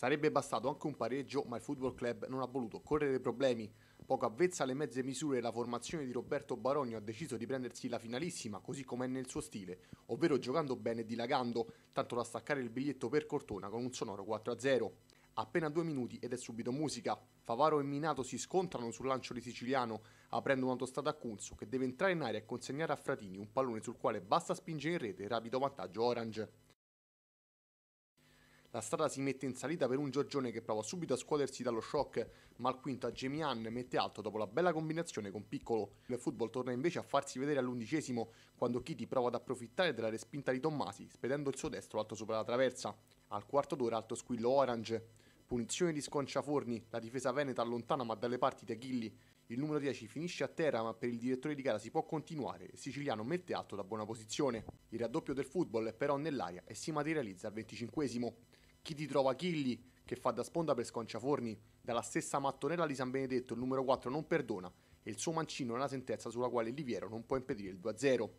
Sarebbe bastato anche un pareggio, ma il Football Club non ha voluto correre problemi. Poco avvezza alle mezze misure, la formazione di Roberto Barogno ha deciso di prendersi la finalissima, così come è nel suo stile, ovvero giocando bene e dilagando, tanto da staccare il biglietto per Cortona con un sonoro 4-0. Appena due minuti ed è subito musica. Favaro e Minato si scontrano sul lancio di Siciliano, aprendo un'autostrada a Cunzo che deve entrare in aria e consegnare a Fratini un pallone sul quale basta spingere in rete rapido vantaggio orange. La strada si mette in salita per un Giorgione che prova subito a scuotersi dallo shock, ma al quinto a Gemian mette alto dopo la bella combinazione con Piccolo. Il football torna invece a farsi vedere all'undicesimo, quando Chiti prova ad approfittare della respinta di Tommasi, spedendo il suo destro alto sopra la traversa. Al quarto d'ora alto squillo Orange. Punizione di Sconciaforni, la difesa veneta allontana ma dalle parti di Achilli. Il numero 10 finisce a terra ma per il direttore di gara si può continuare il siciliano mette alto da buona posizione. Il raddoppio del football è però nell'aria e si materializza al 25 esimo chi ti trova Chilli, che fa da sponda per Sconciaforni, dalla stessa mattonella di San Benedetto il numero 4 non perdona e il suo mancino è una sentenza sulla quale Liviero non può impedire il 2-0.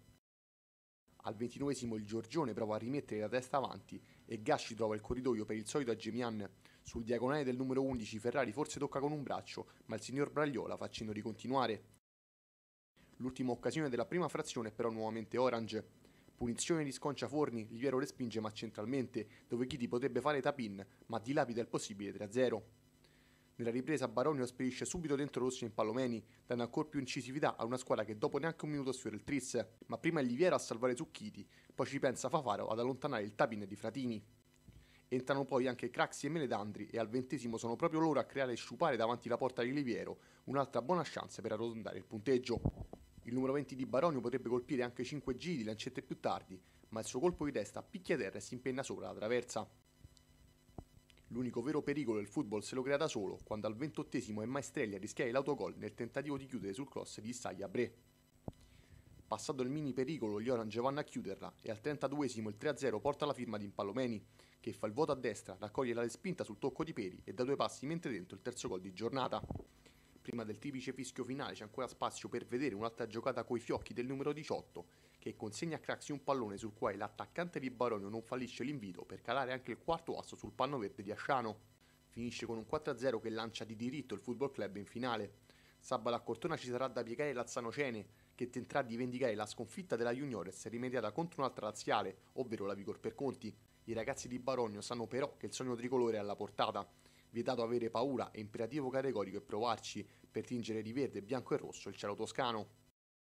Al ventinovesimo il Giorgione prova a rimettere la testa avanti e Gasci trova il corridoio per il solito a Gemian. Sul diagonale del numero 11 Ferrari forse tocca con un braccio, ma il signor Bragliola fa cenno di continuare. L'ultima occasione della prima frazione è però nuovamente Orange. Punizione di sconciaforni, Liviero respinge ma centralmente, dove Chiti potrebbe fare tapin, ma dilapida il possibile 3-0. Nella ripresa Baronio spedisce subito dentro Rossi in Palomeni, dando ancora più incisività a una squadra che dopo neanche un minuto sfiora il tris, ma prima è Liviero a salvare Zucchiti, poi ci pensa Fafaro ad allontanare il tapin di Fratini. Entrano poi anche Craxi e Meledandri e al ventesimo sono proprio loro a creare e sciupare davanti la porta di Liviero, un'altra buona chance per arrotondare il punteggio. Il numero 20 di Baronio potrebbe colpire anche 5 giri di lancette più tardi, ma il suo colpo di testa picchia terra e si impenna sopra la traversa. L'unico vero pericolo del football se lo crea da solo, quando al 28 esimo è Maestrelli a rischiare l'autogol nel tentativo di chiudere sul cross di Issaia Bre. Passato il mini pericolo, gli Orange vanno a chiuderla e al 32 esimo il 3-0 porta la firma di Impalomeni, che fa il vuoto a destra, raccoglie la respinta sul tocco di Peri e da due passi mentre dentro il terzo gol di giornata prima del tipice fischio finale c'è ancora spazio per vedere un'altra giocata coi fiocchi del numero 18 che consegna a Craxi un pallone sul quale l'attaccante di Baronio non fallisce l'invito per calare anche il quarto asso sul panno verde di Asciano. Finisce con un 4-0 che lancia di diritto il Football Club in finale. Sabato a Cortona ci sarà da piegare l'Azzanocene che tenterà di vendicare la sconfitta della Juniores rimediata contro un'altra laziale, ovvero la Vigor per Conti. I ragazzi di Baronio sanno però che il sogno tricolore è alla portata vietato avere paura, è imperativo categorico e provarci, per tingere di verde, bianco e rosso il cielo toscano.